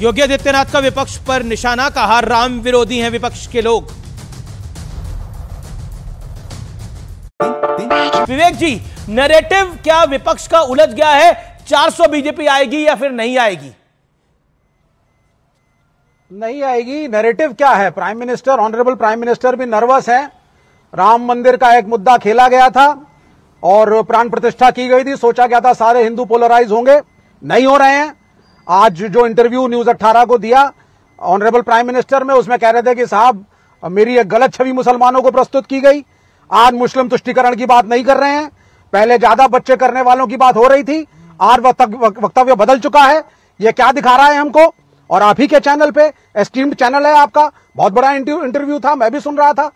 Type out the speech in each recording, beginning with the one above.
योगी आदित्यनाथ का विपक्ष पर निशाना कहा राम विरोधी हैं विपक्ष के लोग विवेक जी नैरेटिव क्या विपक्ष का उलझ गया है 400 बीजेपी आएगी या फिर नहीं आएगी नहीं आएगी नैरेटिव क्या है prime minister honourable prime minister भी नर्वस हैं राम मंदिर का एक मुद्दा खेला गया था और प्राण प्रतिष्ठा की गई थी सोचा गया था सारे हिंदू पोलराइज होंगे नहीं हो रहे हैं आज जो इंटरव्यू न्यूज 18 को दिया ऑनरेबल प्राइम मिनिस्टर में उसमें कह रहे थे कि साहब मेरी एक गलत छवि मुसलमानों को प्रस्तुत की गई आज मुस्लिम तुष्टिकरण की बात नहीं कर रहे हैं पहले ज्यादा बच्चे करने वालों की बात हो रही थी आज वक्तव्य बदल चुका है ये क्या दिखा रहा है हमको और आप ही के चैनल पे एस्टीम्ड चैनल है आपका बहुत बड़ा इंटरव्यू था मैं भी सुन रहा था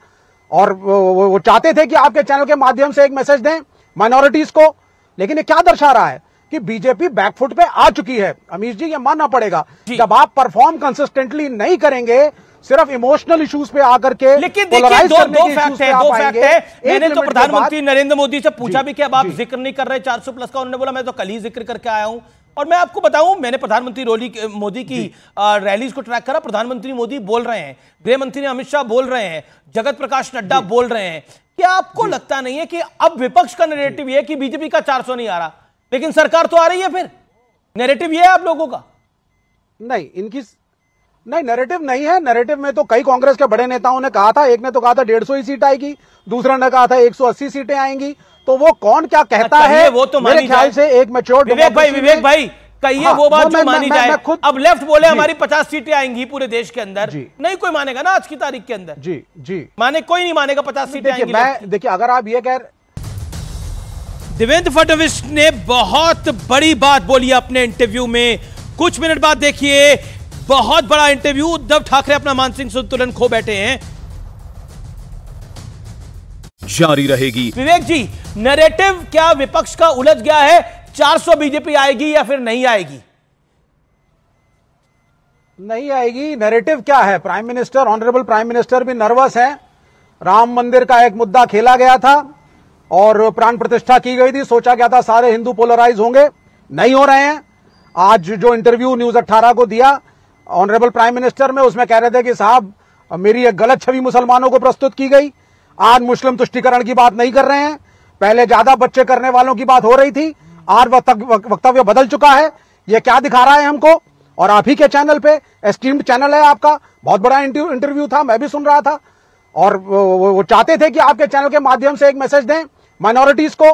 और वो चाहते थे कि आपके चैनल के माध्यम से एक मैसेज दें माइनॉरिटीज को लेकिन ये क्या दर्शा रहा है कि बीजेपी बैकफुट पे आ चुकी है अमीश जी ये मानना पड़ेगा जब आप परफॉर्म कंसिस्टेंटली नहीं करेंगे सिर्फ इमोशनल इश्यूज पे आकर के लेकिन देखिए दो, दो फैक्ट है दो फैक्ट है मैंने तो प्रधानमंत्री नरेंद्र मोदी से पूछा भी कि अब आप जिक्र नहीं कर रहे 400 प्लस का उन्होंने बोला मैं तो कल ही जिक्र करके आया हूं और मैं आपको बताऊं मैंने प्रधानमंत्री मोदी की रैलीज को ट्रैक करा प्रधानमंत्री मोदी बोल रहे हैं गृहमंत्री अमित शाह बोल रहे हैं जगत प्रकाश नड्डा बोल रहे हैं क्या आपको लगता नहीं है कि अब विपक्ष का नेगेटिव यह कि बीजेपी का चार नहीं आ रहा लेकिन सरकार तो आ रही है फिर नेरेटिव ये है आप लोगों का नहीं इनकी नहीं नैरेटिव नहीं है नैरेटिव में तो कई कांग्रेस के बड़े नेताओं ने कहा था एक ने तो कहा था डेढ़ सौ ही सीट आएगी दूसरा ने कहा था एक सौ अस्सी सीटें आएंगी तो वो कौन क्या कहता अच्छा, है वो तो मेरे ख्याल से एक मेच्योर विवेक भाई विवेक भाई कहिए हाँ, वो बात जो मानी जाए खुद अब लेफ्ट बोले हमारी पचास सीटें आएंगी पूरे देश के अंदर जी नहीं कोई मानेगा ना आज की तारीख के अंदर जी जी माने कोई नहीं मानेगा पचास सीटें आएंगी मैं देखिए अगर आप ये कह देवेंद्र फडणवीस ने बहुत बड़ी बात बोली अपने इंटरव्यू में कुछ मिनट बाद देखिए बहुत बड़ा इंटरव्यू उद्धव ठाकरे अपना मानसिक संतुलन खो बैठे हैं जारी रहेगी विवेक जी नैरेटिव क्या विपक्ष का उलझ गया है 400 बीजेपी आएगी या फिर नहीं आएगी नहीं आएगी नैरेटिव क्या है prime minister honourable prime minister भी नर्वस हैं राम मंदिर का एक मुद्दा खेला गया था और प्राण प्रतिष्ठा की गई थी सोचा गया था सारे हिंदू पोलराइज होंगे नहीं हो रहे हैं आज जो इंटरव्यू न्यूज 18 को दिया ऑनरेबल प्राइम मिनिस्टर में उसमें कह रहे थे कि साहब मेरी एक गलत छवि मुसलमानों को प्रस्तुत की गई आज मुस्लिम तुष्टिकरण की बात नहीं कर रहे हैं पहले ज्यादा बच्चे करने वालों की बात हो रही थी आज वक्तव्य बदल चुका है ये क्या दिखा रहा है हमको और आप ही के चैनल पे एस्टीम्ड चैनल है आपका बहुत बड़ा इंटरव्यू था मैं भी सुन रहा था और वो चाहते थे कि आपके चैनल के माध्यम से एक मैसेज दें माइनॉरिटीज को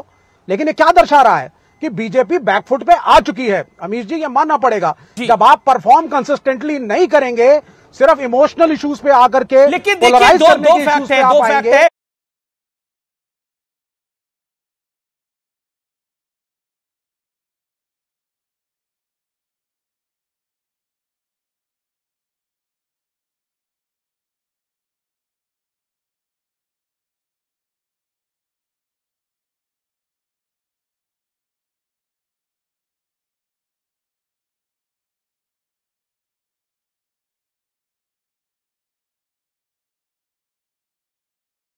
लेकिन ये क्या दर्शा रहा है कि बीजेपी बैकफुट पे आ चुकी है अमीश जी ये मानना पड़ेगा जब आप परफॉर्म कंसिस्टेंटली नहीं करेंगे सिर्फ इमोशनल इश्यूज पे आकर के लेकिन दो, दो फैक्ट है फैक्ट है